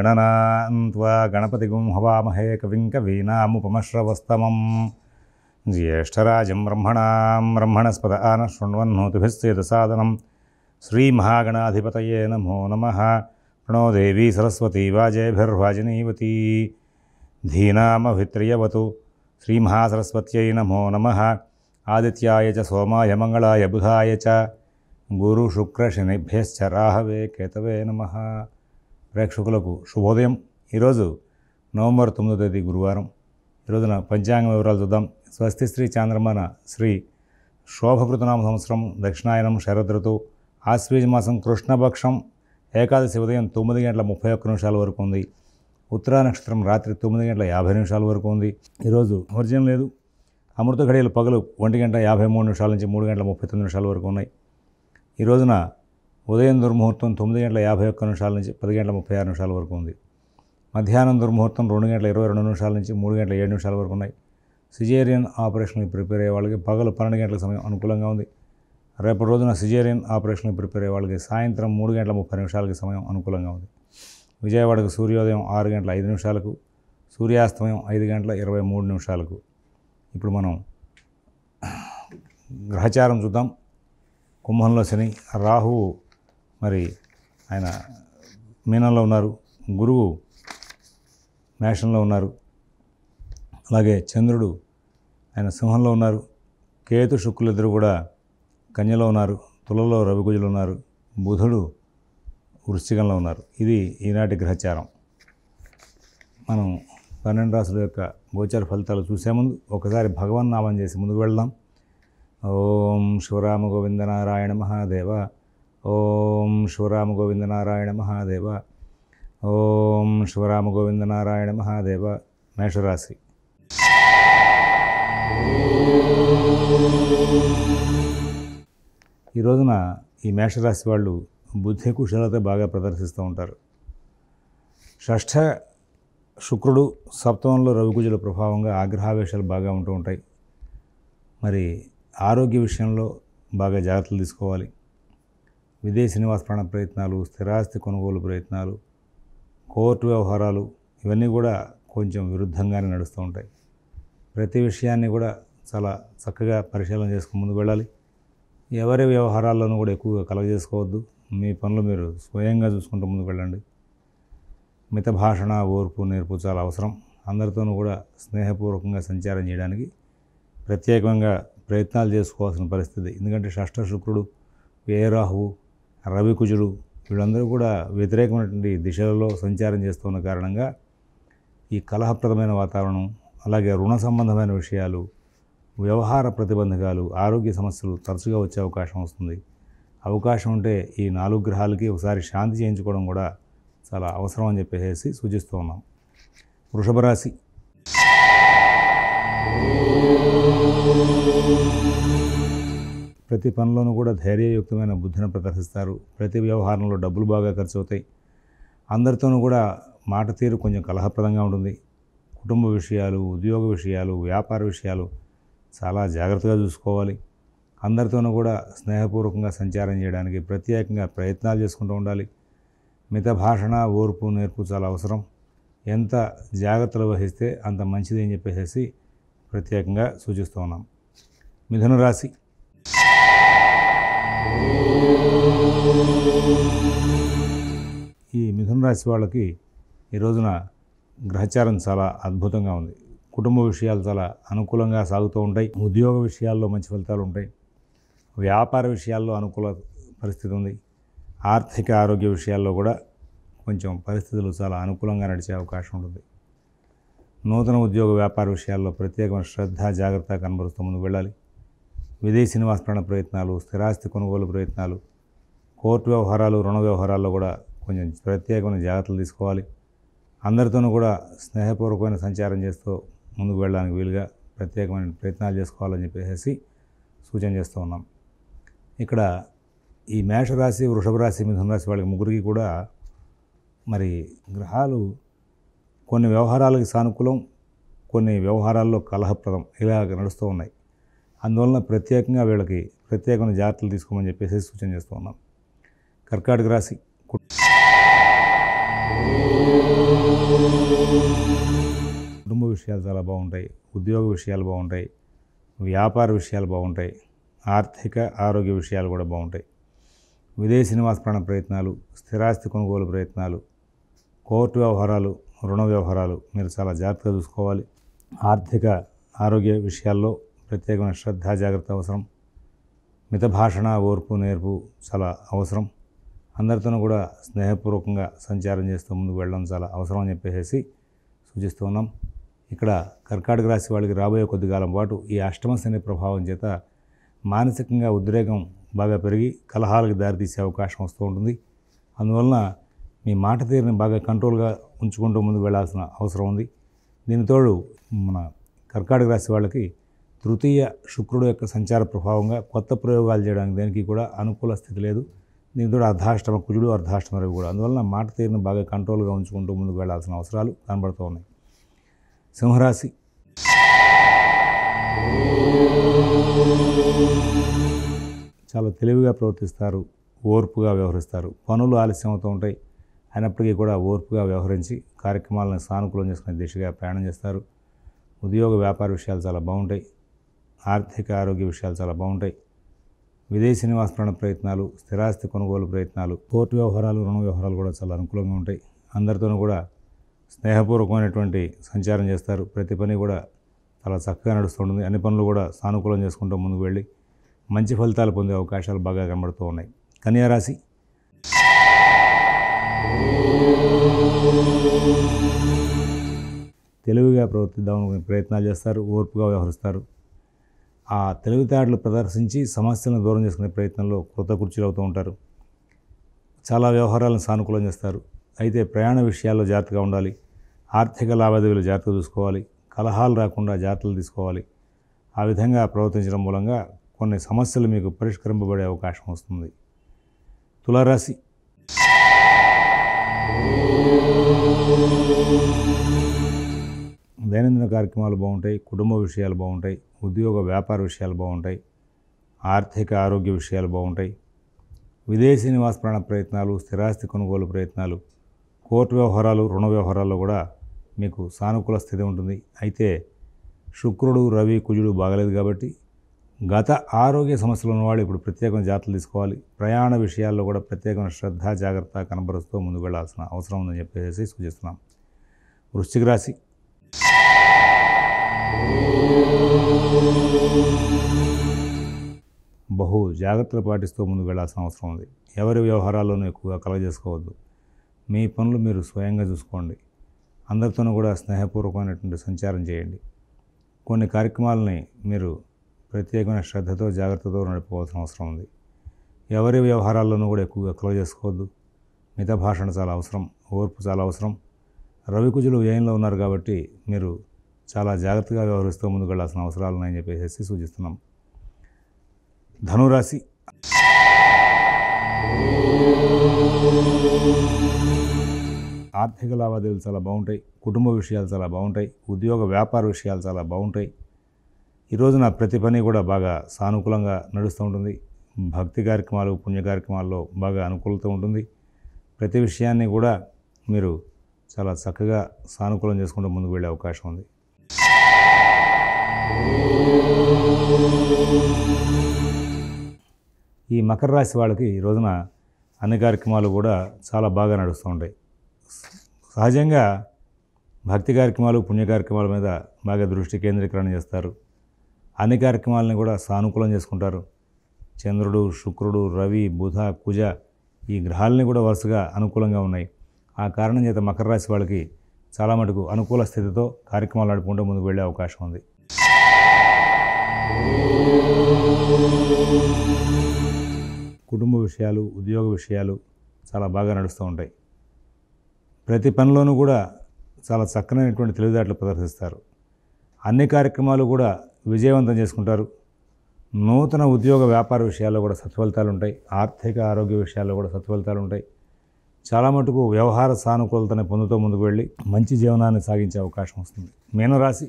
गणनान्त्वा गणपतिगुं हवामहे कविं कवीनामुपमश्रवस्तमं ज्येष्ठराजं ब्रह्मणां ब्रह्मणस्पद आनः शृण्वन्नोतिभिश्चेतसादनं श्रीमहागणाधिपतये नमो नमः प्रणो देवी सरस्वती वाजेभिर्वाजिनीवती धीनामभित्रियवतु श्रीमहासरस्वत्यै नमो नमः आदित्याय च सोमाय मङ्गलाय बुधाय च गुरुशुक्रशनिभ्यश्च राहवे केतवे नमः ప్రేక్షకులకు శుభోదయం ఈరోజు నవంబర్ తొమ్మిదో తేదీ గురువారం ఈరోజున పంచాంగ వివరాలు చూద్దాం స్వస్తి శ్రీ చాంద్రమాన శ్రీ శోభకృతనామ సంవత్సరం దక్షిణాయనం శరదృతు ఆశ్వీజ మాసం కృష్ణపక్షం ఏకాదశి ఉదయం తొమ్మిది గంటల ముప్పై ఒక్క నిమిషాల వరకు ఉంది ఉత్తరా నక్షత్రం రాత్రి తొమ్మిది గంటల యాభై నిమిషాల వరకు ఉంది ఈరోజు వర్జనం లేదు అమృత ఘడియలు పగలు ఒంటి గంట యాభై మూడు నిమిషాల నుంచి మూడు గంటల ముప్పై తొమ్మిది నిమిషాల వరకు ఉన్నాయి ఈ రోజున ఉదయం దుర్ముహూర్తం తొమ్మిది గంటల యాభై ఒక్క నిమిషాల నుంచి పది గంటల ముప్పై ఆరు నిమిషాల వరకు ఉంది మధ్యాహ్నం దుర్ముహూర్తం రెండు గంటల ఇరవై రెండు నిమిషాల నుంచి మూడు గంటల ఏడు నిమిషాల వరకు ఉన్నాయి సిజేరియన్ ఆపరేషన్కి ప్రిపేర్ అయ్యే వాళ్ళకి పగలు పన్నెండు గంటల సమయం అనుకూలంగా ఉంది రేపు రోజున సిజేరియన్ ఆపరేషన్కి ప్రిపేర్ అయ్యే వాళ్ళకి సాయంత్రం మూడు గంటల ముప్పై నిమిషాలకి సమయం అనుకూలంగా ఉంది విజయవాడకు సూర్యోదయం ఆరు గంటల ఐదు నిమిషాలకు సూర్యాస్తమయం ఐదు గంటల ఇరవై మూడు నిమిషాలకు ఇప్పుడు మనం గ్రహచారం చూద్దాం కుంభంలో శని రాహువు మరి ఆయన మీనంలో ఉన్నారు గురువు మేషంలో ఉన్నారు అలాగే చంద్రుడు ఆయన సింహంలో ఉన్నారు కేతు శుక్రులిద్దరు కూడా కన్యలో ఉన్నారు తులలో రవిగుజులు ఉన్నారు బుధుడు వృశ్చికంలో ఉన్నారు ఇది ఈనాటి గ్రహచారం మనం పన్నెండు రాసుల యొక్క గోచార ఫలితాలు చూసే ముందు ఒకసారి భగవన్ నామం చేసి ముందుకు వెళ్దాం ఓం శివరామ గోవింద నారాయణ మహాదేవ ఓం శివరామ గోవింద నారాయణ మహాదేవ ఓం శివరామ గోవింద నారాయణ మహాదేవ మేషరాశి ఈ రోజున ఈ మేషరాశి వాళ్ళు బుద్ధి కుశలత బాగా ప్రదర్శిస్తూ ఉంటారు షష్ఠ శుక్రుడు సప్తమంలో రవికుజుల ప్రభావంగా ఆగ్రహావేశాలు బాగా ఉంటూ ఉంటాయి మరి ఆరోగ్య విషయంలో బాగా జాగ్రత్తలు తీసుకోవాలి విదేశీ నివాసపరణ ప్రయత్నాలు స్థిరాస్తి కొనుగోలు ప్రయత్నాలు కోర్టు వ్యవహారాలు ఇవన్నీ కూడా కొంచెం విరుద్ధంగానే నడుస్తూ ఉంటాయి ప్రతి విషయాన్ని కూడా చాలా చక్కగా పరిశీలన చేసుకుని ముందుకు వెళ్ళాలి ఎవరి వ్యవహారాల్లోనూ కూడా ఎక్కువగా కలగజేసుకోవద్దు మీ పనులు మీరు స్వయంగా చూసుకుంటూ ముందుకు వెళ్ళండి మిత భాషణ ఓర్పు నేర్పు చాలా అవసరం అందరితోనూ కూడా స్నేహపూర్వకంగా సంచారం చేయడానికి ప్రత్యేకంగా ప్రయత్నాలు చేసుకోవాల్సిన పరిస్థితి ఎందుకంటే షష్ట శుక్రుడు వ్యయరాహువు రవి రవికుజుడు వీళ్ళందరూ కూడా వ్యతిరేకమైనటువంటి దిశలలో సంచారం చేస్తున్న కారణంగా ఈ కలహప్రదమైన వాతావరణం అలాగే రుణ సంబంధమైన విషయాలు వ్యవహార ప్రతిబంధకాలు ఆరోగ్య సమస్యలు తరచుగా వచ్చే అవకాశం వస్తుంది అవకాశం ఉంటే ఈ నాలుగు గ్రహాలకి ఒకసారి శాంతి చేయించుకోవడం కూడా చాలా అవసరం అని చెప్పేసి సూచిస్తూ ఉన్నాం వృషభరాశి ప్రతి పనిలోనూ కూడా ధైర్యయుక్తమైన బుద్ధిని ప్రదర్శిస్తారు ప్రతి వ్యవహారంలో డబ్బులు బాగా ఖర్చు అవుతాయి అందరితోనూ కూడా మాట తీరు కొంచెం కలహప్రదంగా ఉంటుంది కుటుంబ విషయాలు ఉద్యోగ విషయాలు వ్యాపార విషయాలు చాలా జాగ్రత్తగా చూసుకోవాలి అందరితోనూ కూడా స్నేహపూర్వకంగా సంచారం చేయడానికి ప్రత్యేకంగా ప్రయత్నాలు చేసుకుంటూ ఉండాలి మిత భాషణ ఓర్పు నేర్పు చాలా అవసరం ఎంత జాగ్రత్తలు వహిస్తే అంత మంచిది అని చెప్పేసి ప్రత్యేకంగా సూచిస్తూ ఉన్నాం మిథునరాశి రాశి ఈ మిథున రాశి వాళ్ళకి ఈ రోజున గ్రహచారం చాలా అద్భుతంగా ఉంది కుటుంబ విషయాలు చాలా అనుకూలంగా సాగుతూ ఉంటాయి ఉద్యోగ విషయాల్లో మంచి ఫలితాలు ఉంటాయి వ్యాపార విషయాల్లో అనుకూల పరిస్థితి ఉంది ఆర్థిక ఆరోగ్య విషయాల్లో కూడా కొంచెం పరిస్థితులు చాలా అనుకూలంగా నడిచే అవకాశం ఉంటుంది నూతన ఉద్యోగ వ్యాపార విషయాల్లో ప్రత్యేకమైన శ్రద్ధ జాగ్రత్త కనబరుస్తూ ముందుకు వెళ్ళాలి విదేశీ నివాసరణ ప్రయత్నాలు స్థిరాస్తి కొనుగోలు ప్రయత్నాలు కోర్టు వ్యవహారాలు రుణ వ్యవహారాల్లో కూడా కొంచెం ప్రత్యేకమైన జాగ్రత్తలు తీసుకోవాలి అందరితోనూ కూడా స్నేహపూర్వకమైన సంచారం చేస్తూ ముందుకు వెళ్ళడానికి వీలుగా ప్రత్యేకమైన ప్రయత్నాలు చేసుకోవాలని చెప్పేసి సూచన చేస్తూ ఉన్నాం ఇక్కడ ఈ మేషరాశి వృషభ రాశి మిథున రాశి వాళ్ళకి ముగ్గురికి కూడా మరి గ్రహాలు కొన్ని వ్యవహారాలకు సానుకూలం కొన్ని వ్యవహారాల్లో కలహప్రదం ఇలా నడుస్తూ ఉన్నాయి అందువలన ప్రత్యేకంగా వీళ్ళకి ప్రత్యేకమైన జాగ్రత్తలు తీసుకోమని చెప్పేసి సూచన చేస్తూ ఉన్నాం కర్కాటక రాశి కుటుంబ విషయాలు చాలా బాగుంటాయి ఉద్యోగ విషయాలు బాగుంటాయి వ్యాపార విషయాలు బాగుంటాయి ఆర్థిక ఆరోగ్య విషయాలు కూడా బాగుంటాయి విదేశీ నివాస ప్రాణ ప్రయత్నాలు స్థిరాస్తి కొనుగోలు ప్రయత్నాలు కోర్టు వ్యవహారాలు రుణ వ్యవహారాలు మీరు చాలా జాగ్రత్తగా చూసుకోవాలి ఆర్థిక ఆరోగ్య విషయాల్లో ప్రత్యేకమైన శ్రద్ధ జాగ్రత్త అవసరం మిత భాషణ ఓర్పు నేర్పు చాలా అవసరం అందరితోనూ కూడా స్నేహపూర్వకంగా సంచారం చేస్తూ ముందుకు వెళ్ళడం చాలా అవసరం అని చెప్పేసి సూచిస్తూ ఉన్నాం ఇక్కడ కర్కాటక రాశి వాళ్ళకి రాబోయే కొద్ది కాలం పాటు ఈ అష్టమ శని ప్రభావం చేత మానసికంగా ఉద్రేకం బాగా పెరిగి కలహాలకు దారితీసే అవకాశం వస్తూ ఉంటుంది అందువలన మీ మాట తీరుని బాగా కంట్రోల్గా ఉంచుకుంటూ ముందుకు వెళ్లాల్సిన అవసరం ఉంది దీనితోడు మన కర్కాటక రాశి వాళ్ళకి తృతీయ శుక్రుడు యొక్క సంచార ప్రభావంగా కొత్త ప్రయోగాలు చేయడానికి దానికి కూడా అనుకూల స్థితి లేదు దీంతో అర్ధాష్టమ కుజుడు అర్ధాష్టమ రవి కూడా అందువలన మాట తీరును బాగా కంట్రోల్గా ఉంచుకుంటూ ముందుకు వెళ్లాల్సిన అవసరాలు కనబడుతూ ఉన్నాయి సింహరాశి చాలా తెలివిగా ప్రవర్తిస్తారు ఓర్పుగా వ్యవహరిస్తారు పనులు ఆలస్యం అవుతూ ఉంటాయి అయినప్పటికీ కూడా ఓర్పుగా వ్యవహరించి కార్యక్రమాలను సానుకూలం చేసుకునే దిశగా ప్రయాణం చేస్తారు ఉద్యోగ వ్యాపార విషయాలు చాలా బాగుంటాయి ఆర్థిక ఆరోగ్య విషయాలు చాలా బాగుంటాయి విదేశీ నివాస ప్రణ ప్రయత్నాలు స్థిరాస్తి కొనుగోలు ప్రయత్నాలు కోర్టు వ్యవహారాలు రుణ వ్యవహారాలు కూడా చాలా అనుకూలంగా ఉంటాయి అందరితోనూ కూడా స్నేహపూర్వకమైనటువంటి సంచారం చేస్తారు ప్రతి పని కూడా చాలా చక్కగా నడుస్తుంటుంది అన్ని పనులు కూడా సానుకూలం చేసుకుంటూ ముందుకు వెళ్ళి మంచి ఫలితాలు పొందే అవకాశాలు బాగా కనబడుతూ ఉన్నాయి కన్యారాశి తెలివిగా ప్రవర్తిద్దామని ప్రయత్నాలు చేస్తారు ఓర్పుగా వ్యవహరిస్తారు ఆ తెలివితేటలు ప్రదర్శించి సమస్యలను దూరం చేసుకునే ప్రయత్నంలో అవుతూ ఉంటారు చాలా వ్యవహారాలను సానుకూలం చేస్తారు అయితే ప్రయాణ విషయాల్లో జాగ్రత్తగా ఉండాలి ఆర్థిక లావాదేవీలు జాగ్రత్తగా చూసుకోవాలి కలహాలు రాకుండా జాగ్రత్తలు తీసుకోవాలి ఆ విధంగా ప్రవర్తించడం మూలంగా కొన్ని సమస్యలు మీకు పరిష్కరింపబడే అవకాశం వస్తుంది తులారాశి దైనందిన కార్యక్రమాలు బాగుంటాయి కుటుంబ విషయాలు బాగుంటాయి ఉద్యోగ వ్యాపార విషయాలు బాగుంటాయి ఆర్థిక ఆరోగ్య విషయాలు బాగుంటాయి విదేశీ నివాస ప్రాణ ప్రయత్నాలు స్థిరాస్తి కొనుగోలు ప్రయత్నాలు కోర్టు వ్యవహారాలు రుణ వ్యవహారాల్లో కూడా మీకు సానుకూల స్థితి ఉంటుంది అయితే శుక్రుడు రవి కుజుడు బాగలేదు కాబట్టి గత ఆరోగ్య సమస్యలు ఉన్నవాళ్ళు ఇప్పుడు ప్రత్యేకమైన జాగ్రత్తలు తీసుకోవాలి ప్రయాణ విషయాల్లో కూడా ప్రత్యేకమైన శ్రద్ధ జాగ్రత్త కనబరుస్తూ ముందుకు వెళ్లాల్సిన అవసరం ఉందని చెప్పేసి సూచిస్తున్నాం వృశ్చిక రాశి బహు జాగ్రత్తలు పాటిస్తూ ముందుకు వెళ్ళాల్సిన అవసరం ఉంది ఎవరి వ్యవహారాల్లోనూ ఎక్కువగా చేసుకోవద్దు మీ పనులు మీరు స్వయంగా చూసుకోండి అందరితోనూ కూడా స్నేహపూర్వకమైనటువంటి సంచారం చేయండి కొన్ని కార్యక్రమాలని మీరు ప్రత్యేకమైన శ్రద్ధతో జాగ్రత్తతో నడిపోవాల్సిన అవసరం ఉంది ఎవరి వ్యవహారాల్లోనూ కూడా ఎక్కువగా కలవ చేసుకోవద్దు మిత భాషణ చాలా అవసరం ఓర్పు చాలా అవసరం రవికుజులు వ్యయంలో ఉన్నారు కాబట్టి మీరు చాలా జాగ్రత్తగా వ్యవహరిస్తూ ముందుకు వెళ్ళాల్సిన అవసరాలు ఉన్నాయని చెప్పేసి సూచిస్తున్నాం ధనురాశి ఆర్థిక లావాదేవీలు చాలా బాగుంటాయి కుటుంబ విషయాలు చాలా బాగుంటాయి ఉద్యోగ వ్యాపార విషయాలు చాలా బాగుంటాయి ఈరోజు నా ప్రతి పని కూడా బాగా సానుకూలంగా నడుస్తూ ఉంటుంది భక్తి కార్యక్రమాలు పుణ్య కార్యక్రమాల్లో బాగా అనుకూలత ఉంటుంది ప్రతి విషయాన్ని కూడా మీరు చాలా చక్కగా సానుకూలం చేసుకుంటూ ముందుకు వెళ్ళే అవకాశం ఉంది ఈ మకర రాశి వాళ్ళకి ఈ రోజున అన్ని కార్యక్రమాలు కూడా చాలా బాగా నడుస్తూ ఉంటాయి సహజంగా భక్తి కార్యక్రమాలు పుణ్య కార్యక్రమాల మీద బాగా దృష్టి కేంద్రీకరణ చేస్తారు అన్ని కార్యక్రమాలను కూడా సానుకూలం చేసుకుంటారు చంద్రుడు శుక్రుడు రవి బుధ కుజ ఈ గ్రహాలని కూడా వరుసగా అనుకూలంగా ఉన్నాయి ఆ కారణం చేత మకర రాశి వాళ్ళకి చాలా మటుకు అనుకూల స్థితితో కార్యక్రమాలు నడుపుకుంటూ ముందుకు వెళ్ళే అవకాశం ఉంది కుటుంబ విషయాలు ఉద్యోగ విషయాలు చాలా బాగా నడుస్తూ ఉంటాయి ప్రతి పనిలోనూ కూడా చాలా చక్కనైనటువంటి తెలివిదాట్లు ప్రదర్శిస్తారు అన్ని కార్యక్రమాలు కూడా విజయవంతం చేసుకుంటారు నూతన ఉద్యోగ వ్యాపార విషయాల్లో కూడా సత్ఫలితాలు ఉంటాయి ఆర్థిక ఆరోగ్య విషయాల్లో కూడా సత్ఫలితాలు ఉంటాయి చాలా మటుకు వ్యవహార సానుకూలతని పొందుతూ ముందుకు వెళ్ళి మంచి జీవనాన్ని సాగించే అవకాశం వస్తుంది మీనరాశి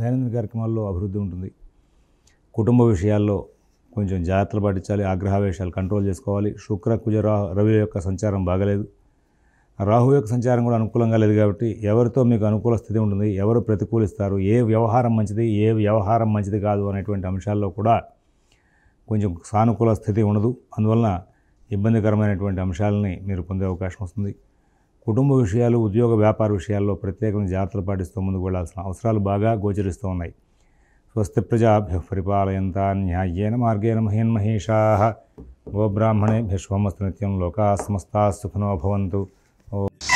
దైనందిన కార్యక్రమాల్లో అభివృద్ధి ఉంటుంది కుటుంబ విషయాల్లో కొంచెం జాగ్రత్తలు పాటించాలి ఆగ్రహావేశాలు కంట్రోల్ చేసుకోవాలి శుక్ర కుజ రవి యొక్క సంచారం బాగలేదు రాహు యొక్క సంచారం కూడా అనుకూలంగా లేదు కాబట్టి ఎవరితో మీకు అనుకూల స్థితి ఉంటుంది ఎవరు ప్రతికూలిస్తారు ఏ వ్యవహారం మంచిది ఏ వ్యవహారం మంచిది కాదు అనేటువంటి అంశాల్లో కూడా కొంచెం సానుకూల స్థితి ఉండదు అందువలన ఇబ్బందికరమైనటువంటి అంశాలని మీరు పొందే అవకాశం వస్తుంది కుటుంబ విషయాలు ఉద్యోగ వ్యాపార విషయాల్లో ప్రత్యేకమైన జాగ్రత్తలు పాటిస్తూ ముందుకు వెళ్లాల్సిన అవసరాలు బాగా గోచరిస్తూ ఉన్నాయి స్వస్తి ప్రజాభ్య పరిపాలయంతా న్యాయేన మార్గేణ మహేన్మహేషా బ్రాహ్మణే శుభమస్తు నిత్యం లోకా సమస్తా సుఖనోభవంతు ఓ